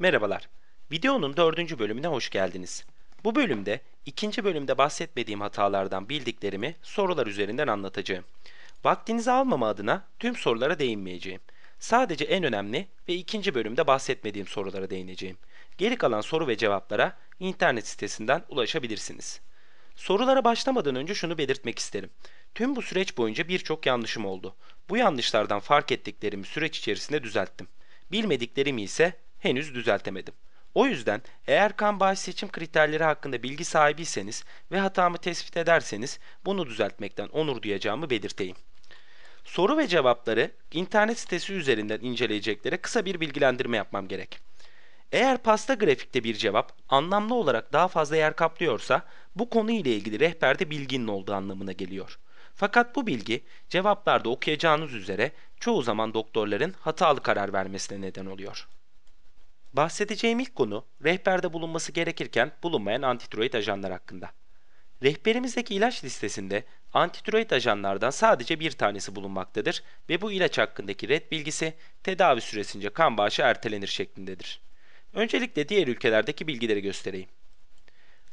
Merhabalar, videonun dördüncü bölümüne hoş geldiniz. Bu bölümde ikinci bölümde bahsetmediğim hatalardan bildiklerimi sorular üzerinden anlatacağım. Vaktinizi almama adına tüm sorulara değinmeyeceğim. Sadece en önemli ve ikinci bölümde bahsetmediğim sorulara değineceğim. Geri kalan soru ve cevaplara internet sitesinden ulaşabilirsiniz. Sorulara başlamadan önce şunu belirtmek isterim. Tüm bu süreç boyunca birçok yanlışım oldu. Bu yanlışlardan fark ettiklerimi süreç içerisinde düzelttim. Bilmediklerimi ise henüz düzeltemedim. O yüzden eğer kan bağış seçim kriterleri hakkında bilgi sahibiyseniz ve hatamı tespit ederseniz bunu düzeltmekten onur duyacağımı belirteyim. Soru ve cevapları internet sitesi üzerinden inceleyeceklere kısa bir bilgilendirme yapmam gerek. Eğer pasta grafikte bir cevap anlamlı olarak daha fazla yer kaplıyorsa bu konu ile ilgili rehberde bilginin olduğu anlamına geliyor. Fakat bu bilgi cevaplarda okuyacağınız üzere çoğu zaman doktorların hatalı karar vermesine neden oluyor. Bahsedeceğim ilk konu rehberde bulunması gerekirken bulunmayan antitiroid ajanlar hakkında. Rehberimizdeki ilaç listesinde antitiroid ajanlardan sadece bir tanesi bulunmaktadır ve bu ilaç hakkındaki red bilgisi tedavi süresince kan bağışı ertelenir şeklindedir. Öncelikle diğer ülkelerdeki bilgileri göstereyim.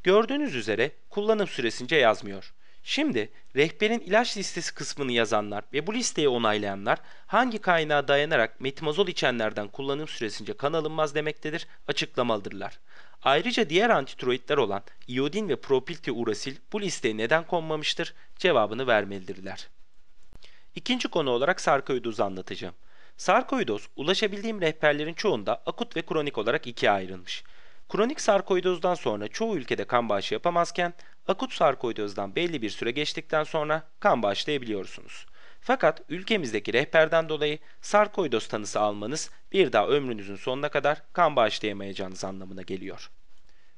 Gördüğünüz üzere kullanım süresince yazmıyor. Şimdi rehberin ilaç listesi kısmını yazanlar ve bu listeyi onaylayanlar hangi kaynağa dayanarak metimazol içenlerden kullanım süresince kan alınmaz demektedir, açıklamalıdırlar. Ayrıca diğer antitiroidler olan iodin ve propiltiurasil bu listeye neden konmamıştır cevabını vermelidirler. İkinci konu olarak sarkoidozu anlatacağım. Sarkoidoz ulaşabildiğim rehberlerin çoğunda akut ve kronik olarak ikiye ayrılmış. Kronik sarkoidozdan sonra çoğu ülkede kan bağışı yapamazken Akut sarkoidozdan belli bir süre geçtikten sonra kan bağışlayabiliyorsunuz. Fakat ülkemizdeki rehberden dolayı sarkoidoz tanısı almanız bir daha ömrünüzün sonuna kadar kan bağışlayamayacağınız anlamına geliyor.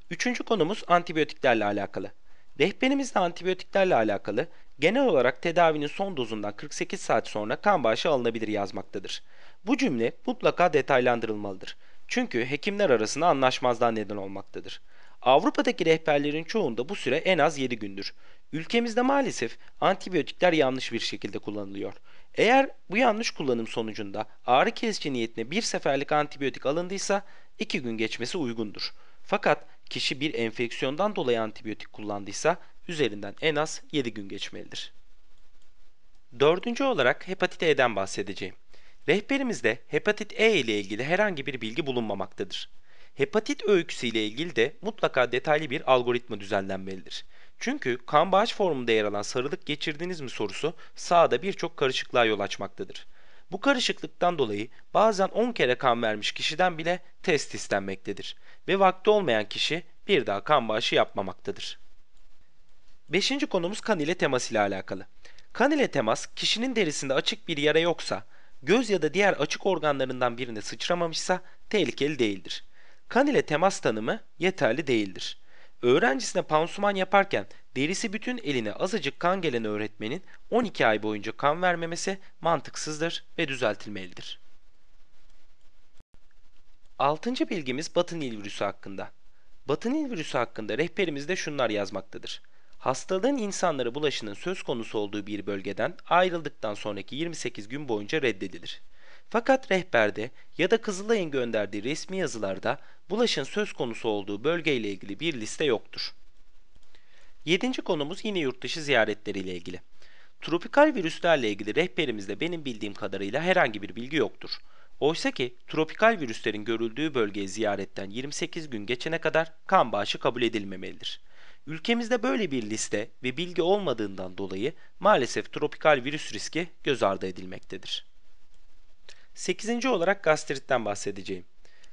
Üçüncü konumuz antibiyotiklerle alakalı. Rehberimizde antibiyotiklerle alakalı genel olarak tedavinin son dozundan 48 saat sonra kan bağışı alınabilir yazmaktadır. Bu cümle mutlaka detaylandırılmalıdır. Çünkü hekimler arasında anlaşmazlığa neden olmaktadır. Avrupa'daki rehberlerin çoğunda bu süre en az 7 gündür. Ülkemizde maalesef antibiyotikler yanlış bir şekilde kullanılıyor. Eğer bu yanlış kullanım sonucunda ağrı kesici niyetine bir seferlik antibiyotik alındıysa 2 gün geçmesi uygundur. Fakat kişi bir enfeksiyondan dolayı antibiyotik kullandıysa üzerinden en az 7 gün geçmelidir. Dördüncü olarak hepatit E'den bahsedeceğim. Rehberimizde hepatit E ile ilgili herhangi bir bilgi bulunmamaktadır. Hepatit öyküsüyle ilgili de mutlaka detaylı bir algoritma düzenlenmelidir. Çünkü kan bağış formunda yer alan sarılık geçirdiniz mi sorusu sahada birçok karışıklığa yol açmaktadır. Bu karışıklıktan dolayı bazen 10 kere kan vermiş kişiden bile test istenmektedir ve vakti olmayan kişi bir daha kan bağışı yapmamaktadır. Beşinci konumuz kan ile temas ile alakalı. Kan ile temas kişinin derisinde açık bir yara yoksa, göz ya da diğer açık organlarından birine sıçramamışsa tehlikeli değildir. Kan ile temas tanımı yeterli değildir. Öğrencisine pansuman yaparken derisi bütün eline azıcık kan gelen öğretmenin 12 ay boyunca kan vermemesi mantıksızdır ve düzeltilmelidir. Altıncı bilgimiz batı nil virüsü hakkında. Batı nil virüsü hakkında rehberimizde şunlar yazmaktadır. Hastalığın insanlara bulaşının söz konusu olduğu bir bölgeden ayrıldıktan sonraki 28 gün boyunca reddedilir. Fakat rehberde ya da Kızılay'ın gönderdiği resmi yazılarda Bulaş'ın söz konusu olduğu bölgeyle ilgili bir liste yoktur. Yedinci konumuz yine yurtdışı ziyaretleriyle ilgili. Tropikal virüslerle ilgili rehberimizde benim bildiğim kadarıyla herhangi bir bilgi yoktur. Oysa ki tropikal virüslerin görüldüğü bölgeye ziyaretten 28 gün geçene kadar kan bağışı kabul edilmemelidir. Ülkemizde böyle bir liste ve bilgi olmadığından dolayı maalesef tropikal virüs riski göz ardı edilmektedir. 8. olarak gastritten bahsedeceğim.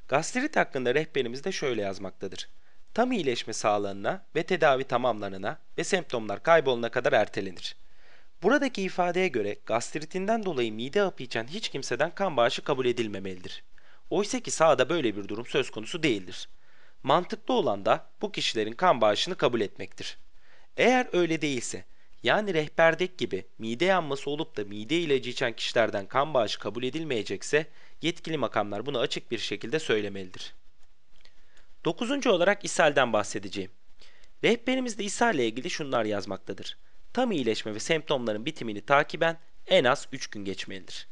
Gastrit hakkında rehberimiz de şöyle yazmaktadır. Tam iyileşme sağlanana ve tedavi tamamlanana ve semptomlar kaybolana kadar ertelenir. Buradaki ifadeye göre gastritinden dolayı mide hapı içen hiç kimseden kan bağışı kabul edilmemelidir. Oysa ki sahada böyle bir durum söz konusu değildir. Mantıklı olan da bu kişilerin kan bağışını kabul etmektir. Eğer öyle değilse yani rehberdek gibi mide yanması olup da mide ilacı içen kişilerden kan bağışı kabul edilmeyecekse yetkili makamlar bunu açık bir şekilde söylemelidir. Dokuzuncu olarak ishalden bahsedeceğim. Rehberimizde ishalle ilgili şunlar yazmaktadır. Tam iyileşme ve semptomların bitimini takiben en az 3 gün geçmelidir.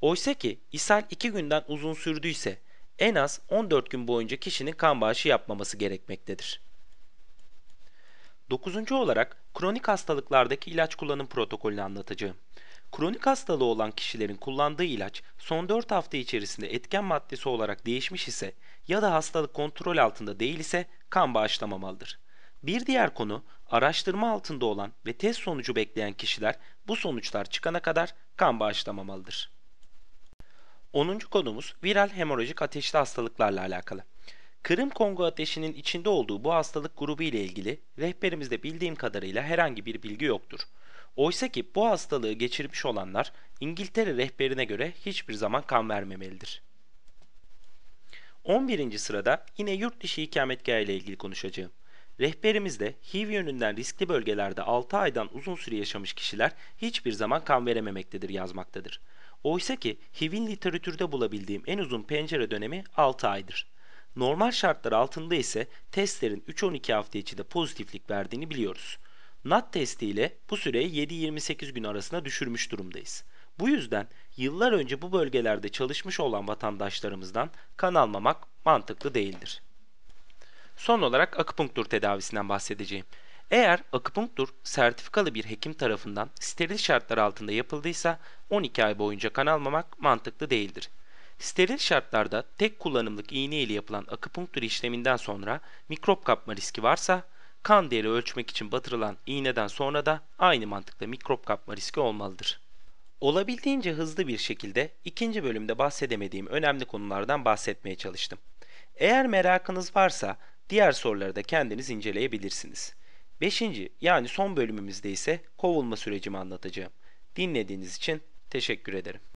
Oysa ki ishal 2 günden uzun sürdüyse en az 14 gün boyunca kişinin kan bağışı yapmaması gerekmektedir. Dokuzuncu olarak kronik hastalıklardaki ilaç kullanım protokolünü anlatacağım. Kronik hastalığı olan kişilerin kullandığı ilaç son 4 hafta içerisinde etken maddesi olarak değişmiş ise ya da hastalık kontrol altında değil ise kan bağışlamamalıdır. Bir diğer konu araştırma altında olan ve test sonucu bekleyen kişiler bu sonuçlar çıkana kadar kan bağışlamamalıdır. 10. konumuz viral hemorajik ateşli hastalıklarla alakalı. Kırım Kongo ateşinin içinde olduğu bu hastalık grubu ile ilgili rehberimizde bildiğim kadarıyla herhangi bir bilgi yoktur. Oysa ki bu hastalığı geçirmiş olanlar İngiltere rehberine göre hiçbir zaman kan vermemelidir. 11. sırada yine yurt dışı ikametgah ile ilgili konuşacağım. Rehberimizde HIV yönünden riskli bölgelerde 6 aydan uzun süre yaşamış kişiler hiçbir zaman kan verememektedir yazmaktadır. Oysa ki HIV'in literatürde bulabildiğim en uzun pencere dönemi 6 aydır. Normal şartlar altında ise testlerin 3-12 hafta içinde pozitiflik verdiğini biliyoruz. NAT testi ile bu süreyi 7-28 gün arasına düşürmüş durumdayız. Bu yüzden yıllar önce bu bölgelerde çalışmış olan vatandaşlarımızdan kan almamak mantıklı değildir. Son olarak akupunktur tedavisinden bahsedeceğim. Eğer akupunktur sertifikalı bir hekim tarafından steril şartlar altında yapıldıysa 12 ay boyunca kan almamak mantıklı değildir. Steril şartlarda tek kullanımlık iğne ile yapılan akupunktur işleminden sonra mikrop kapma riski varsa kan değeri ölçmek için batırılan iğneden sonra da aynı mantıkla mikrop kapma riski olmalıdır. Olabildiğince hızlı bir şekilde ikinci bölümde bahsedemediğim önemli konulardan bahsetmeye çalıştım. Eğer merakınız varsa diğer soruları da kendiniz inceleyebilirsiniz. Beşinci yani son bölümümüzde ise kovulma sürecimi anlatacağım. Dinlediğiniz için teşekkür ederim.